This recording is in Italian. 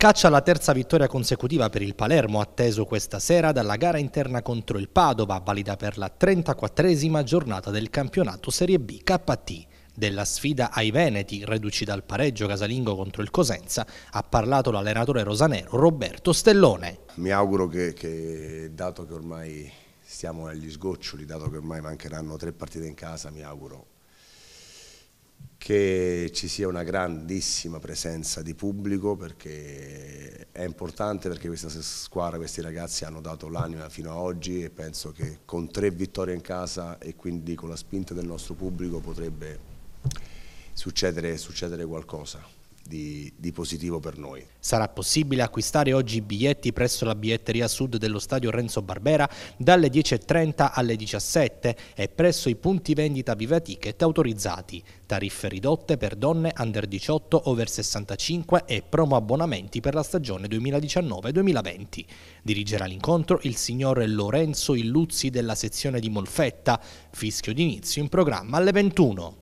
Caccia la terza vittoria consecutiva per il Palermo, atteso questa sera dalla gara interna contro il Padova, valida per la 34esima giornata del campionato Serie B KT. Della sfida ai Veneti, reduci dal pareggio casalingo contro il Cosenza, ha parlato l'allenatore rosanero Roberto Stellone. Mi auguro che, che dato che ormai siamo agli sgoccioli, dato che ormai mancheranno tre partite in casa, mi auguro che ci sia una grandissima presenza di pubblico perché è importante perché questa squadra, questi ragazzi hanno dato l'anima fino ad oggi e penso che con tre vittorie in casa e quindi con la spinta del nostro pubblico potrebbe succedere, succedere qualcosa di, di, positivo per noi. Sarà possibile acquistare oggi biglietti presso la biglietteria sud dello stadio Renzo Barbera dalle 10.30 alle 17 e presso i punti vendita Viva Ticket autorizzati, tariffe ridotte per donne under 18, over 65 e promo abbonamenti per la stagione 2019-2020. Dirigerà l'incontro il signor Lorenzo Illuzzi della sezione di Molfetta, fischio d'inizio in programma alle 21.